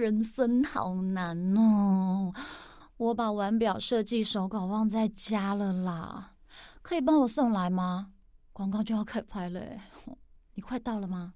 人生好难哦！我把腕表设计手稿忘在家了啦，可以帮我送来吗？广告就要开拍了，你快到了吗？